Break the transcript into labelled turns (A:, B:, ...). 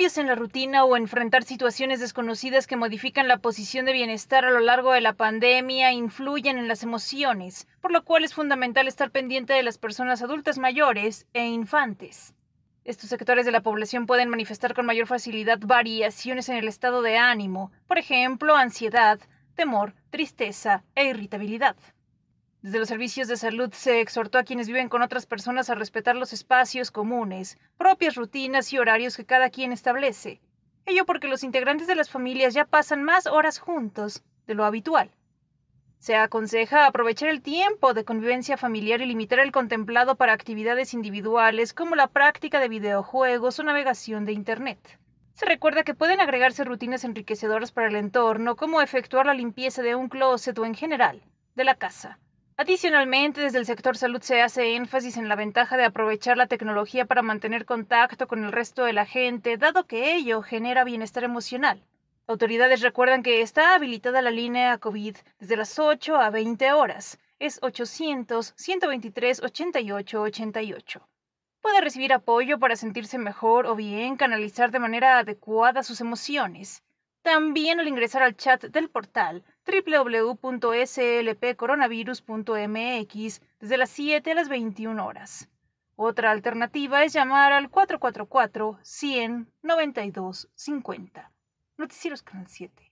A: cambios en la rutina o enfrentar situaciones desconocidas que modifican la posición de bienestar a lo largo de la pandemia influyen en las emociones, por lo cual es fundamental estar pendiente de las personas adultas mayores e infantes. Estos sectores de la población pueden manifestar con mayor facilidad variaciones en el estado de ánimo, por ejemplo, ansiedad, temor, tristeza e irritabilidad. Desde los servicios de salud se exhortó a quienes viven con otras personas a respetar los espacios comunes, propias rutinas y horarios que cada quien establece. Ello porque los integrantes de las familias ya pasan más horas juntos de lo habitual. Se aconseja aprovechar el tiempo de convivencia familiar y limitar el contemplado para actividades individuales como la práctica de videojuegos o navegación de Internet. Se recuerda que pueden agregarse rutinas enriquecedoras para el entorno, como efectuar la limpieza de un closet o en general, de la casa, Adicionalmente, desde el sector salud se hace énfasis en la ventaja de aprovechar la tecnología para mantener contacto con el resto de la gente, dado que ello genera bienestar emocional. Autoridades recuerdan que está habilitada la línea COVID desde las 8 a 20 horas. Es 800-123-8888. Puede recibir apoyo para sentirse mejor o bien canalizar de manera adecuada sus emociones. También al ingresar al chat del portal www.slpcoronavirus.mx desde las 7 a las 21 horas. Otra alternativa es llamar al 444 100 50 Noticieros Canal 7.